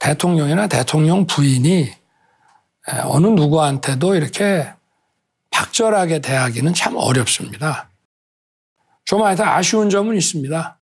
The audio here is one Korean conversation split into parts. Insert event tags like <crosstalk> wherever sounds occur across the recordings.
대통령이나 대통령 부인이 어느 누구한테도 이렇게 박절하게 대하기는 참 어렵습니다. 조마에서 아쉬운 점은 있습니다.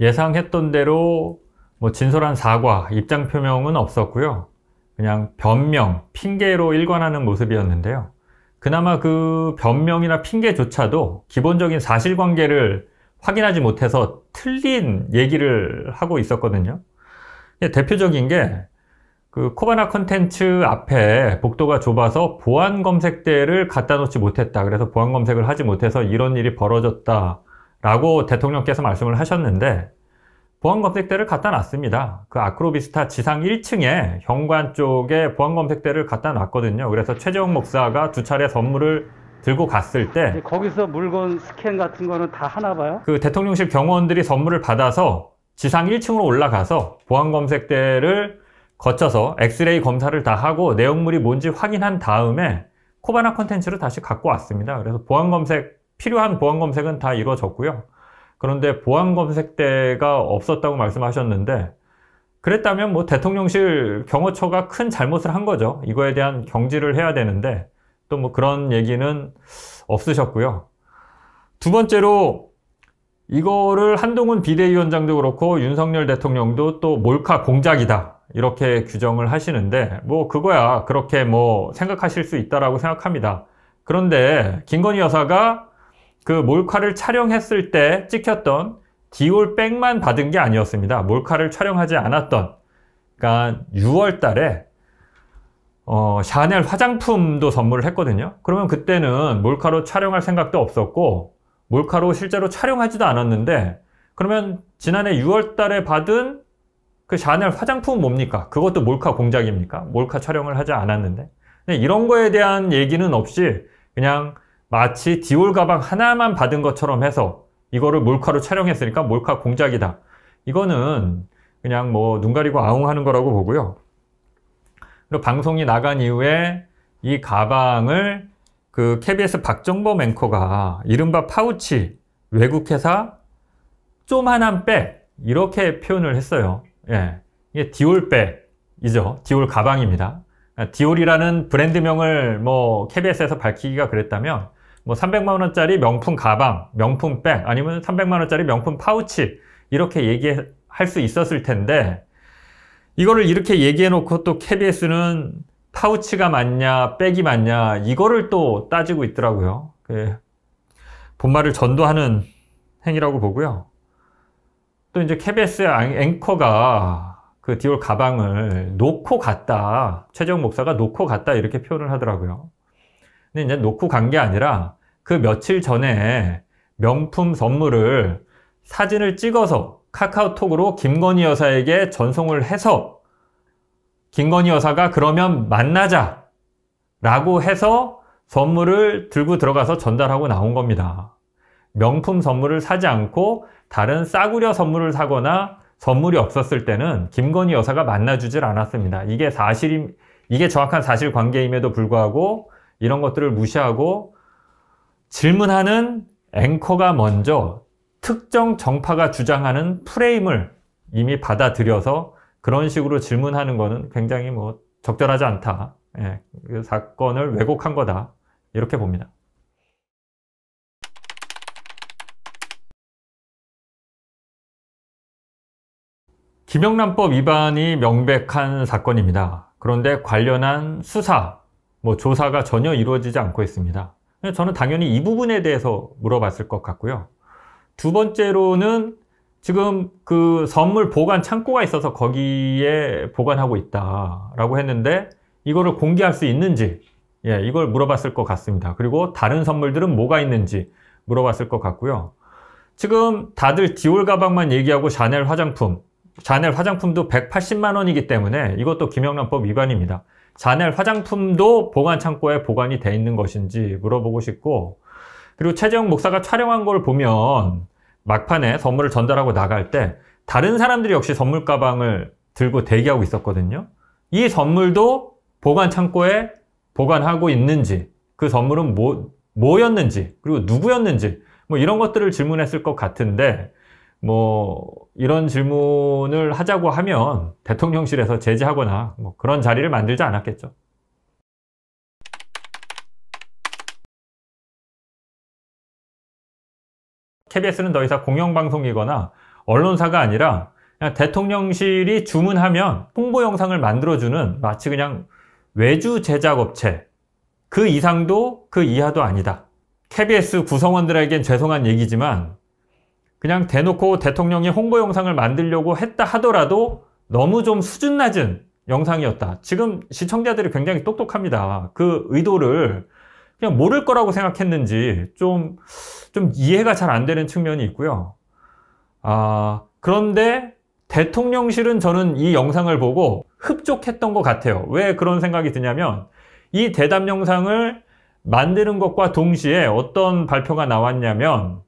예상했던 대로 뭐 진솔한 사과, 입장 표명은 없었고요. 그냥 변명, 핑계로 일관하는 모습이었는데요. 그나마 그 변명이나 핑계조차도 기본적인 사실관계를 확인하지 못해서 틀린 얘기를 하고 있었거든요. 대표적인 게 그 코바나 컨텐츠 앞에 복도가 좁아서 보안 검색대를 갖다 놓지 못했다. 그래서 보안 검색을 하지 못해서 이런 일이 벌어졌다. 라고 대통령께서 말씀을 하셨는데 보안 검색대를 갖다 놨습니다. 그 아크로비스타 지상 1층에 현관 쪽에 보안 검색대를 갖다 놨거든요. 그래서 최재형 목사가 두 차례 선물을 들고 갔을 때 거기서 물건 스캔 같은 거는 다 하나 봐요? 그 대통령실 경호원들이 선물을 받아서 지상 1층으로 올라가서 보안 검색대를 거쳐서 엑스레이 검사를 다 하고 내용물이 뭔지 확인한 다음에 코바나 콘텐츠를 다시 갖고 왔습니다. 그래서 보안 검색 필요한 보안 검색은 다 이루어졌고요. 그런데 보안 검색대가 없었다고 말씀하셨는데 그랬다면 뭐 대통령실 경호처가 큰 잘못을 한 거죠. 이거에 대한 경질을 해야 되는데 또 뭐 그런 얘기는 없으셨고요. 두 번째로 이거를 한동훈 비대위원장도 그렇고 윤석열 대통령도 또 몰카 공작이다 이렇게 규정을 하시는데 뭐 그거야 그렇게 뭐 생각하실 수 있다라고 생각합니다. 그런데 김건희 여사가 그 몰카를 촬영했을 때 찍혔던 디올백만 받은 게 아니었습니다. 몰카를 촬영하지 않았던 그러니까 6월 달에 어, 샤넬 화장품도 선물을 했거든요. 그러면 그때는 몰카로 촬영할 생각도 없었고 몰카로 실제로 촬영하지도 않았는데 그러면 지난해 6월 달에 받은 그 샤넬 화장품 뭡니까? 그것도 몰카 공작입니까? 몰카 촬영을 하지 않았는데 이런 거에 대한 얘기는 없이 그냥 마치 디올 가방 하나만 받은 것처럼 해서 이거를 몰카로 촬영했으니까 몰카 공작이다. 이거는 그냥 뭐 눈 가리고 아웅하는 거라고 보고요. 그리고 방송이 나간 이후에 이 가방을 그 KBS 박정범 앵커가 이른바 파우치 외국 회사 쪼만한백 이렇게 표현을 했어요. 예. 이게 디올백이죠. 디올 가방입니다. 디올이라는 브랜드명을 뭐 KBS에서 밝히기가 그랬다면 뭐 300만 원짜리 명품 가방, 명품 백 아니면 300만 원짜리 명품 파우치 이렇게 얘기할 수 있었을 텐데 이거를 이렇게 얘기해 놓고 또 KBS는 파우치가 맞냐 백이 맞냐 이거를 또 따지고 있더라고요. 그 본말을 전도하는 행위라고 보고요. 또 이제 KBS 앵커가 그 디올 가방을 놓고 갔다. 최정 목사가 놓고 갔다 이렇게 표현을 하더라고요. 근데 이제 놓고 간 게 아니라 그 며칠 전에 명품 선물을 사진을 찍어서 카카오톡으로 김건희 여사에게 전송을 해서 김건희 여사가 그러면 만나자 라고 해서 선물을 들고 들어가서 전달하고 나온 겁니다. 명품 선물을 사지 않고 다른 싸구려 선물을 사거나 선물이 없었을 때는 김건희 여사가 만나주질 않았습니다. 이게 사실이, 이게 정확한 사실관계임에도 불구하고 이런 것들을 무시하고 질문하는 앵커가 먼저 특정 정파가 주장하는 프레임을 이미 받아들여서 그런 식으로 질문하는 것은 굉장히 뭐 적절하지 않다. 예, 그 사건을 왜곡한 거다. 이렇게 봅니다. 김영란법 위반이 명백한 사건입니다. 그런데 관련한 수사, 뭐 조사가 전혀 이루어지지 않고 있습니다. 저는 당연히 이 부분에 대해서 물어봤을 것 같고요. 두 번째로는 지금 그 선물 보관 창고가 있어서 거기에 보관하고 있다라고 했는데 이거를 공개할 수 있는지 예, 이걸 물어봤을 것 같습니다. 그리고 다른 선물들은 뭐가 있는지 물어봤을 것 같고요. 지금 다들 디올 가방만 얘기하고 샤넬 화장품, 샤넬 화장품도 180만 원이기 때문에 이것도 김영란법 위반입니다. 자넬 화장품도 보관 창고에 보관이 돼 있는 것인지 물어보고 싶고 그리고 최재형 목사가 촬영한 걸 보면 막판에 선물을 전달하고 나갈 때 다른 사람들이 역시 선물 가방을 들고 대기하고 있었거든요. 이 선물도 보관 창고에 보관하고 있는지 그 선물은 뭐, 뭐였는지 그리고 누구였는지 뭐 이런 것들을 질문했을 것 같은데 뭐 이런 질문을 하자고 하면 대통령실에서 제재하거나 뭐 그런 자리를 만들지 않았겠죠. KBS는 더 이상 공영방송이거나 언론사가 아니라 대통령실이 주문하면 홍보 영상을 만들어주는 마치 그냥 외주 제작업체 그 이상도 그 이하도 아니다. KBS 구성원들에겐 죄송한 얘기지만 그냥 대놓고 대통령이 홍보 영상을 만들려고 했다 하더라도 너무 좀 수준 낮은 영상이었다. 지금 시청자들이 굉장히 똑똑합니다. 그 의도를 그냥 모를 거라고 생각했는지 좀, 좀 이해가 잘 안 되는 측면이 있고요. 아, 그런데 대통령실은 저는 이 영상을 보고 흡족했던 것 같아요. 왜 그런 생각이 드냐면 이 대담 영상을 만드는 것과 동시에 어떤 발표가 나왔냐면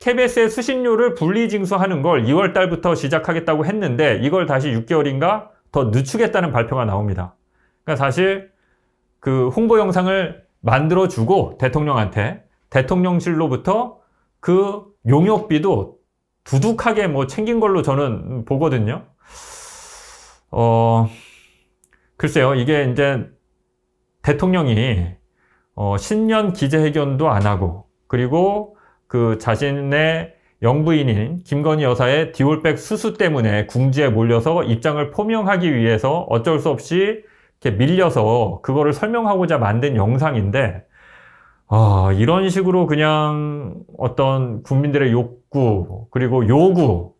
KBS의 수신료를 분리징수하는 걸 2월 달부터 시작하겠다고 했는데 이걸 다시 6개월인가 더 늦추겠다는 발표가 나옵니다. 그러니까 사실 그 홍보 영상을 만들어주고 대통령한테 대통령실로부터 그 용역비도 두둑하게 뭐 챙긴 걸로 저는 보거든요. 어, 글쎄요. 이게 이제 대통령이 어, 신년 기재회견도 안 하고 그리고 그 자신의 영부인인 김건희 여사의 디올백 수수 때문에 궁지에 몰려서 입장을 포명하기 위해서 어쩔 수 없이 이렇게 밀려서 그거를 설명하고자 만든 영상인데 아, 이런 식으로 그냥 어떤 국민들의 욕구 그리고 요구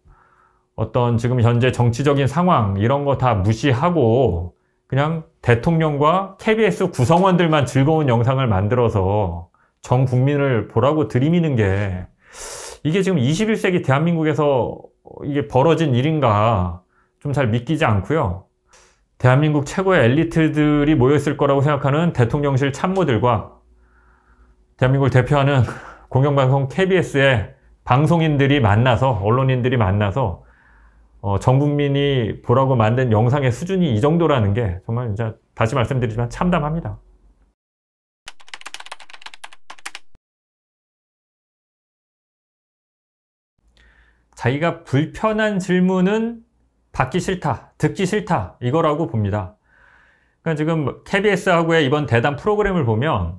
어떤 지금 현재 정치적인 상황 이런 거 다 무시하고 그냥 대통령과 KBS 구성원들만 즐거운 영상을 만들어서 전 국민을 보라고 들이미는 게 이게 지금 21세기 대한민국에서 이게 벌어진 일인가 좀 잘 믿기지 않고요. 대한민국 최고의 엘리트들이 모여있을 거라고 생각하는 대통령실 참모들과 대한민국을 대표하는 <laughs> 공영방송 KBS의 방송인들이 만나서 언론인들이 만나서 어, 전 국민이 보라고 만든 영상의 수준이 이 정도라는 게 정말 이제 다시 말씀드리지만 참담합니다. 자기가 불편한 질문은 받기 싫다, 듣기 싫다 이거라고 봅니다. 그러니까 지금 KBS하고의 이번 대담 프로그램을 보면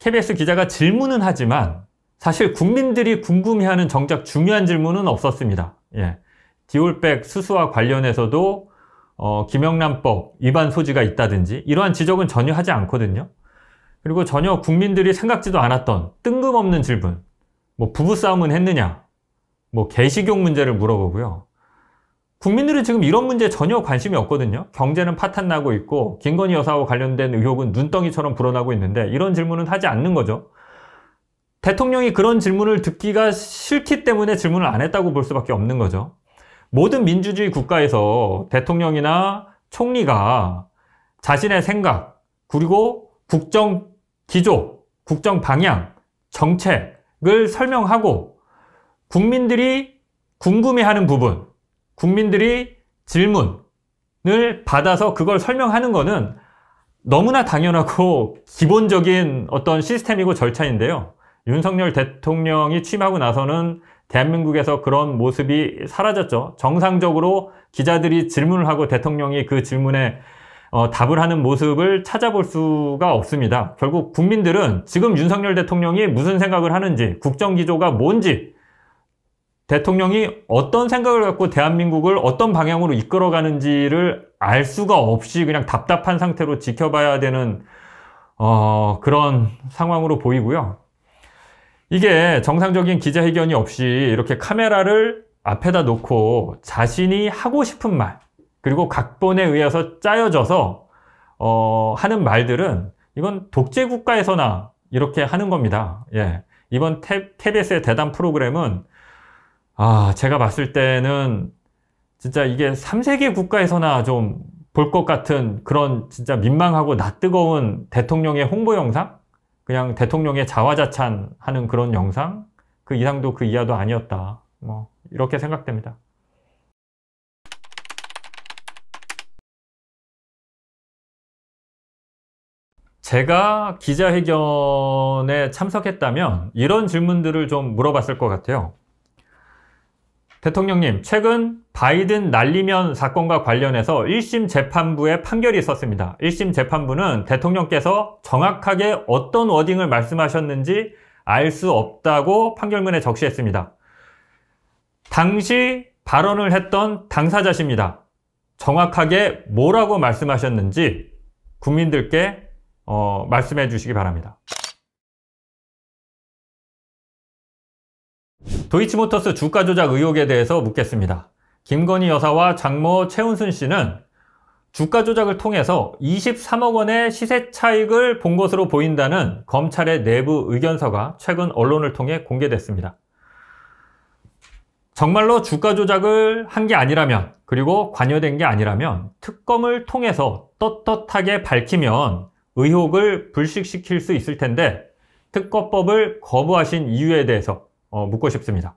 KBS 기자가 질문은 하지만 사실 국민들이 궁금해하는 정작 중요한 질문은 없었습니다. 예. 디올백 수수와 관련해서도 어, 김영란법 위반 소지가 있다든지 이러한 지적은 전혀 하지 않거든요. 그리고 전혀 국민들이 생각지도 않았던 뜬금없는 질문, 뭐 부부싸움은 했느냐, 뭐 개식용 문제를 물어보고요. 국민들은 지금 이런 문제 전혀 관심이 없거든요. 경제는 파탄 나고 있고 김건희 여사와 관련된 의혹은 눈덩이처럼 불어나고 있는데 이런 질문은 하지 않는 거죠. 대통령이 그런 질문을 듣기가 싫기 때문에 질문을 안 했다고 볼 수밖에 없는 거죠. 모든 민주주의 국가에서 대통령이나 총리가 자신의 생각, 그리고 국정 기조, 국정 방향, 정책을 설명하고 국민들이 궁금해하는 부분, 국민들이 질문을 받아서 그걸 설명하는 것은 너무나 당연하고 기본적인 어떤 시스템이고 절차인데요. 윤석열 대통령이 취임하고 나서는 대한민국에서 그런 모습이 사라졌죠. 정상적으로 기자들이 질문을 하고 대통령이 그 질문에 어, 답을 하는 모습을 찾아볼 수가 없습니다. 결국 국민들은 지금 윤석열 대통령이 무슨 생각을 하는지, 국정기조가 뭔지, 대통령이 어떤 생각을 갖고 대한민국을 어떤 방향으로 이끌어가는지를 알 수가 없이 그냥 답답한 상태로 지켜봐야 되는 어, 그런 상황으로 보이고요. 이게 정상적인 기자회견이 없이 이렇게 카메라를 앞에다 놓고 자신이 하고 싶은 말 그리고 각본에 의해서 짜여져서 어, 하는 말들은 이건 독재 국가에서나 이렇게 하는 겁니다. 예. 이번 KBS의 대담 프로그램은 아, 제가 봤을 때는 진짜 이게 3세계 국가에서나 좀 볼 것 같은 그런 진짜 민망하고 낯뜨거운 대통령의 홍보 영상? 그냥 대통령의 자화자찬 하는 그런 영상? 그 이상도 그 이하도 아니었다. 뭐, 이렇게 생각됩니다. 제가 기자회견에 참석했다면 이런 질문들을 좀 물어봤을 것 같아요. 대통령님, 최근 바이든 날리면 사건과 관련해서 1심 재판부의 판결이 있었습니다. 1심 재판부는 대통령께서 정확하게 어떤 워딩을 말씀하셨는지 알 수 없다고 판결문에 적시했습니다. 당시 발언을 했던 당사자십니다. 정확하게 뭐라고 말씀하셨는지 국민들께 어, 말씀해 주시기 바랍니다. 도이치모터스 주가 조작 의혹에 대해서 묻겠습니다. 김건희 여사와 장모 최은순 씨는 주가 조작을 통해서 23억 원의 시세 차익을 본 것으로 보인다는 검찰의 내부 의견서가 최근 언론을 통해 공개됐습니다. 정말로 주가 조작을 한 게 아니라면 그리고 관여된 게 아니라면 특검을 통해서 떳떳하게 밝히면 의혹을 불식시킬 수 있을 텐데 특검법을 거부하신 이유에 대해서 어, 묻고 싶습니다.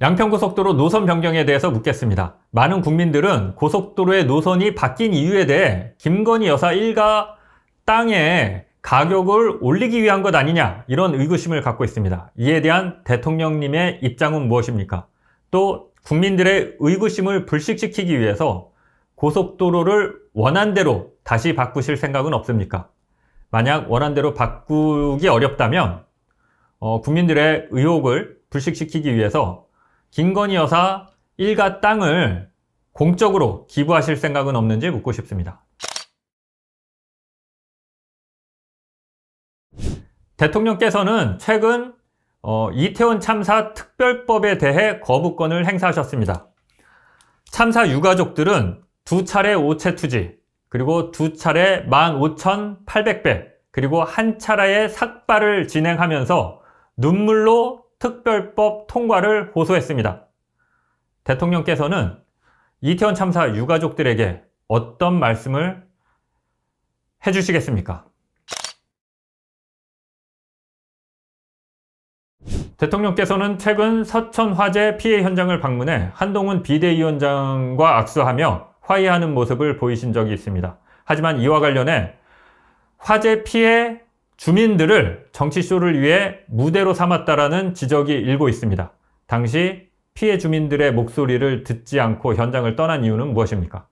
양평고속도로 노선 변경에 대해서 묻겠습니다. 많은 국민들은 고속도로의 노선이 바뀐 이유에 대해 김건희 여사 일가 땅에 가격을 올리기 위한 것 아니냐 이런 의구심을 갖고 있습니다. 이에 대한 대통령님의 입장은 무엇입니까? 또 국민들의 의구심을 불식시키기 위해서 고속도로를 원한대로 다시 바꾸실 생각은 없습니까? 만약 원한대로 바꾸기 어렵다면 어, 국민들의 의혹을 불식시키기 위해서 김건희 여사 일가 땅을 공적으로 기부하실 생각은 없는지 묻고 싶습니다. 대통령께서는 최근 어, 이태원 참사 특별법에 대해 거부권을 행사하셨습니다. 참사 유가족들은 두 차례 오체 투지, 그리고 두 차례 15,800배, 그리고 한 차례의 삭발을 진행하면서 눈물로 특별법 통과를 호소했습니다. 대통령께서는 이태원 참사 유가족들에게 어떤 말씀을 해주시겠습니까? 대통령께서는 최근 서천 화재 피해 현장을 방문해 한동훈 비대위원장과 악수하며 화해하는 모습을 보이신 적이 있습니다. 하지만 이와 관련해 화재 피해 주민들을 정치쇼를 위해 무대로 삼았다라는 지적이 일고 있습니다. 당시 피해 주민들의 목소리를 듣지 않고 현장을 떠난 이유는 무엇입니까?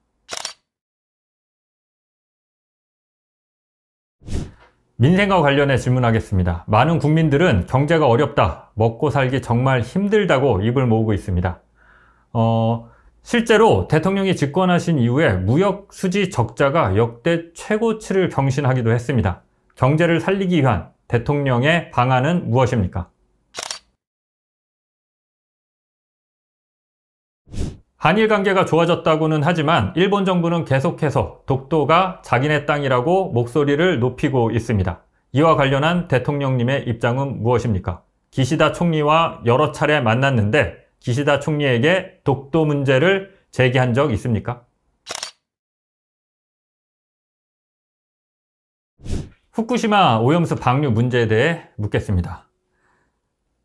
민생과 관련해 질문하겠습니다. 많은 국민들은 경제가 어렵다, 먹고 살기 정말 힘들다고 입을 모으고 있습니다. 어, 실제로 대통령이 집권하신 이후에 무역 수지 적자가 역대 최고치를 경신하기도 했습니다. 경제를 살리기 위한 대통령의 방안은 무엇입니까? 한일 관계가 좋아졌다고는 하지만 일본 정부는 계속해서 독도가 자기네 땅이라고 목소리를 높이고 있습니다. 이와 관련한 대통령님의 입장은 무엇입니까? 기시다 총리와 여러 차례 만났는데 기시다 총리에게 독도 문제를 제기한 적 있습니까? 후쿠시마 오염수 방류 문제에 대해 묻겠습니다.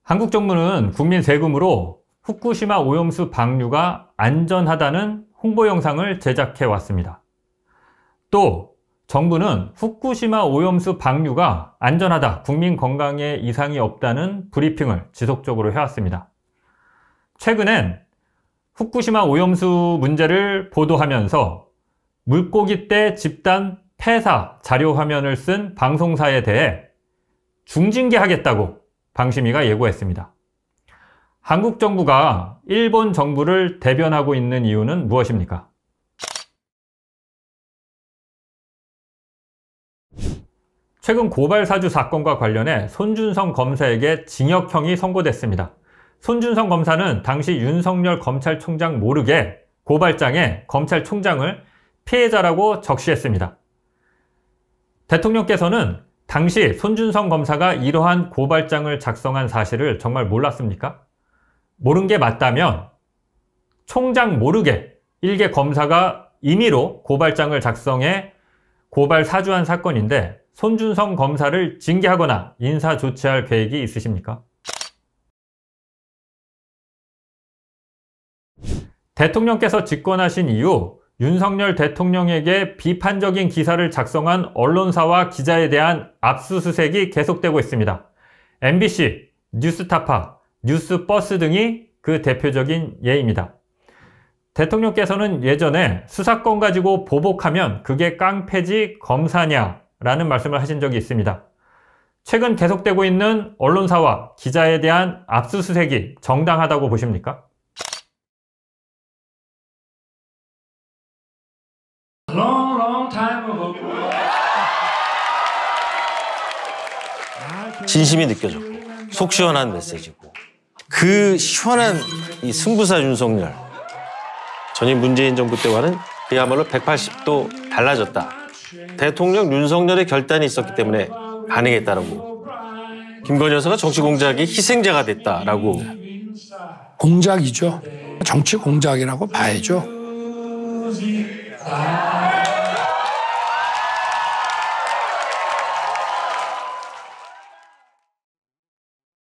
한국 정부는 국민 세금으로 후쿠시마 오염수 방류가 안전하다는 홍보 영상을 제작해 왔습니다. 또 정부는 후쿠시마 오염수 방류가 안전하다, 국민 건강에 이상이 없다는 브리핑을 지속적으로 해왔습니다. 최근엔 후쿠시마 오염수 문제를 보도하면서 물고기 때 집단 폐사 자료 화면을 쓴 방송사에 대해 중징계하겠다고 방심위가 예고했습니다. 한국 정부가 일본 정부를 대변하고 있는 이유는 무엇입니까? 최근 고발사주 사건과 관련해 손준성 검사에게 징역형이 선고됐습니다. 손준성 검사는 당시 윤석열 검찰총장 모르게 고발장에 검찰총장을 피해자라고 적시했습니다. 대통령께서는 당시 손준성 검사가 이러한 고발장을 작성한 사실을 정말 몰랐습니까? 모른 게 맞다면 총장 모르게 일개 검사가 임의로 고발장을 작성해 고발 사주한 사건인데 손준성 검사를 징계하거나 인사 조치할 계획이 있으십니까? 대통령께서 집권하신 이후 윤석열 대통령에게 비판적인 기사를 작성한 언론사와 기자에 대한 압수수색이 계속되고 있습니다. MBC, 뉴스타파, 뉴스버스 등이 그 대표적인 예입니다. 대통령께서는 예전에 수사권 가지고 보복하면 그게 깡패지 검사냐라는 말씀을 하신 적이 있습니다. 최근 계속되고 있는 언론사와 기자에 대한 압수수색이 정당하다고 보십니까? 진심이 느껴졌고 속 시원한 메시지고 그 시원한 이 승부사 윤석열 전임 문재인 정부 때와는 그야말로 180도 달라졌다. 대통령 윤석열의 결단이 있었기 때문에 가능했다라고 김건희 여사가 정치 공작의 희생자가 됐다라고 공작이죠. 정치 공작이라고 봐야죠.